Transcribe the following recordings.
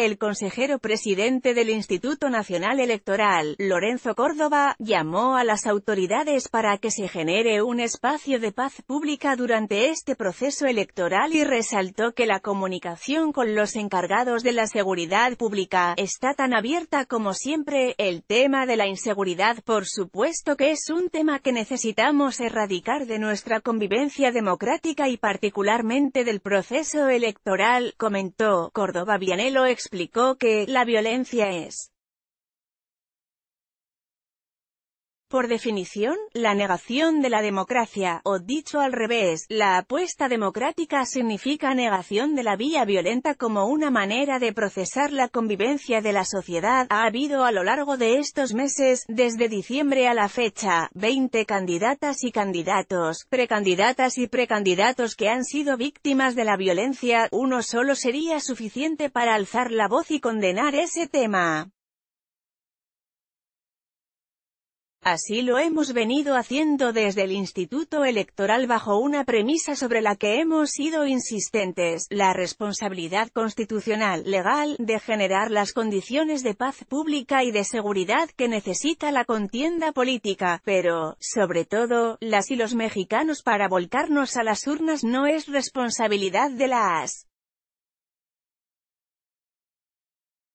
El consejero presidente del Instituto Nacional Electoral, Lorenzo Córdoba, llamó a las autoridades para que se genere un espacio de paz pública durante este proceso electoral y resaltó que la comunicación con los encargados de la seguridad pública está tan abierta como siempre. El tema de la inseguridad, por supuesto que es un tema que necesitamos erradicar de nuestra convivencia democrática y particularmente del proceso electoral, comentó. Córdoba Vianelo explicó que la violencia es Por definición, la negación de la democracia, o dicho al revés, la apuesta democrática significa negación de la vía violenta como una manera de procesar la convivencia de la sociedad. Ha habido a lo largo de estos meses, desde diciembre a la fecha, 20 candidatas y candidatos, precandidatas y precandidatos que han sido víctimas de la violencia, uno solo sería suficiente para alzar la voz y condenar ese tema. Así lo hemos venido haciendo desde el Instituto Electoral bajo una premisa sobre la que hemos sido insistentes, la responsabilidad constitucional, legal, de generar las condiciones de paz pública y de seguridad que necesita la contienda política, pero, sobre todo, las y los mexicanos para volcarnos a las urnas no es responsabilidad de las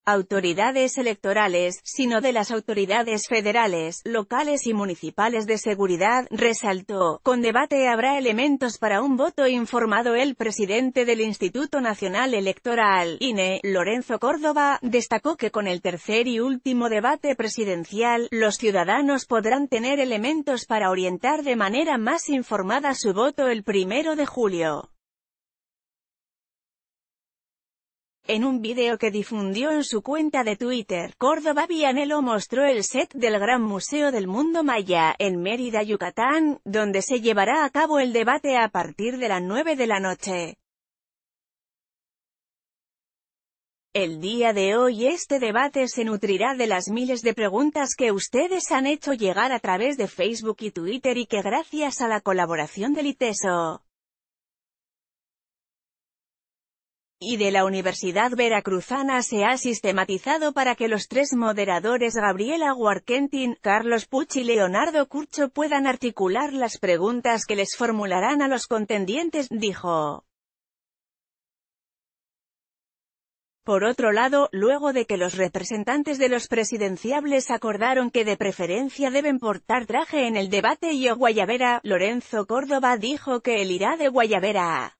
autoridades electorales, sino de las autoridades federales, locales y municipales de seguridad, resaltó. Con debate habrá elementos para un voto informado el presidente del Instituto Nacional Electoral, INE, Lorenzo Córdoba, destacó que con el tercer y último debate presidencial, los ciudadanos podrán tener elementos para orientar de manera más informada su voto el primero de julio. En un video que difundió en su cuenta de Twitter, Córdoba Vianelo mostró el set del Gran Museo del Mundo Maya, en Mérida, Yucatán, donde se llevará a cabo el debate a partir de las 9 de la noche. El día de hoy este debate se nutrirá de las miles de preguntas que ustedes han hecho llegar a través de Facebook y Twitter y que gracias a la colaboración del ITESO, y de la Universidad Veracruzana se ha sistematizado para que los tres moderadores Gabriela Huarquentin, Carlos Puch y Leonardo Curcho puedan articular las preguntas que les formularán a los contendientes, dijo. Por otro lado, luego de que los representantes de los presidenciables acordaron que de preferencia deben portar traje en el debate y o guayabera, Lorenzo Córdoba dijo que él irá de guayabera.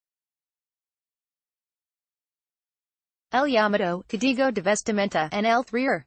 El Llamado, Cadigo de Vestimenta and El Trier.